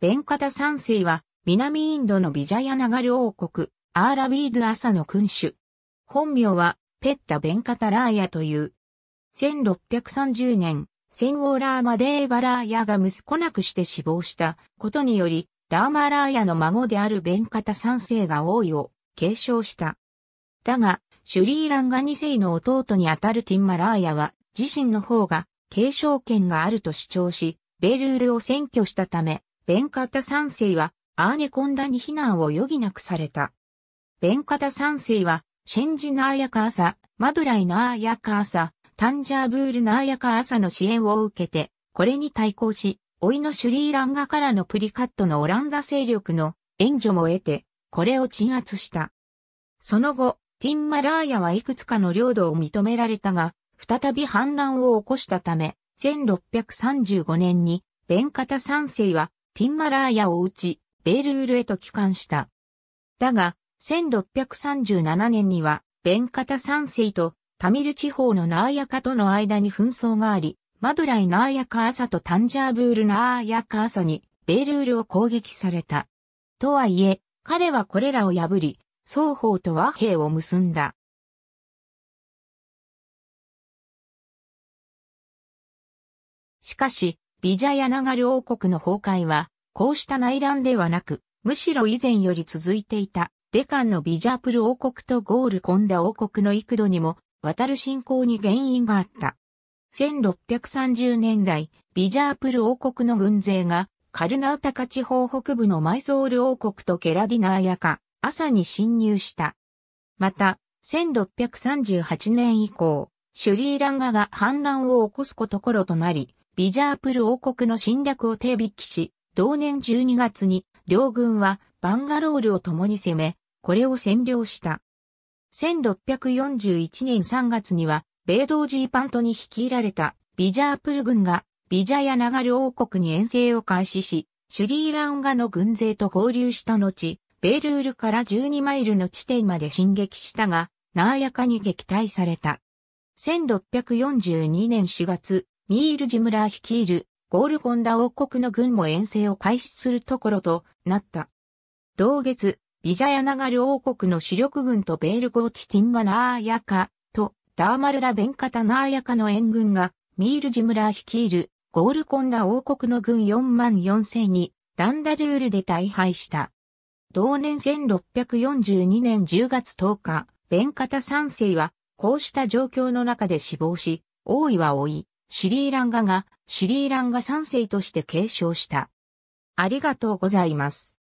ベンカタ三世は、南インドのビジャヤナガル王国、アーラビード朝の君主。本名は、ペッタ・ベンカタラーヤという。1630年、戦後ラーマデーバラーヤが息子なくして死亡したことにより、ラーマラーヤの孫であるベンカタ三世が王位を継承した。だが、シュリーランガ二世の弟にあたるティンマラーヤは、自身の方が継承権があると主張し、ベルールを占拠したため、ベンカタ三世は、アーネコンダに避難を余儀なくされた。ベンカタ三世は、シェンジナーヤカーサ、マドライナーヤカーサ、タンジャーブールナーヤカーサの支援を受けて、これに対抗し、老いのシュリーランガからのプリカットのオランダ勢力の援助も得て、これを鎮圧した。その後、ティンマラーヤはいくつかの領土を認められたが、再び反乱を起こしたため、1635年に、ベンカタ三世はティンマラーヤを打ち、ベールールへと帰還した。だが、1637年には、ベンカタ三世とタミル地方のナーヤカとの間に紛争があり、マドライナーヤカサとタンジャーブールナーヤカサに、ベールールを攻撃された。とはいえ、彼はこれらを破り、双方と和平を結んだ。しかし、ビジャヤナガル王国の崩壊は、こうした内乱ではなく、むしろ以前より続いていた、デカンのビジャープル王国とゴールコンダ王国の幾度にも、渡る侵攻に原因があった。1630年代、ビジャープル王国の軍勢が、カルナウタカ地方北部のマイソール王国とケラディナーヤカ、朝に侵入した。また、1638年以降、シュリーランガが反乱を起こすこところとなり、ビジャープル王国の侵略を手引きし、同年12月に両軍はバンガロールを共に攻め、これを占領した。1641年3月には、米道ジーパントに率いられたビジャープル軍がビジャヤナガル王国に遠征を開始し、シュリーランガの軍勢と合流した後、ベールールから12マイルの地点まで進撃したが、なやかに撃退された。1642年4月、ミール・ジムラー率いるゴールコンダ王国の軍も遠征を開始するところとなった。同月、ビジャヤナガル王国の主力軍とベールゴーティ・ティンマナーヤカとダーマルラ・ベンカタナーヤカの援軍がミール・ジムラー率いるゴールコンダ王国の軍4万4千にダンダルールで大敗した。同年1642年10月10日、ベンカタ3世はこうした状況の中で死亡し、王位は老い、シリーランガがシリーランガ三世として継承した。ありがとうございます。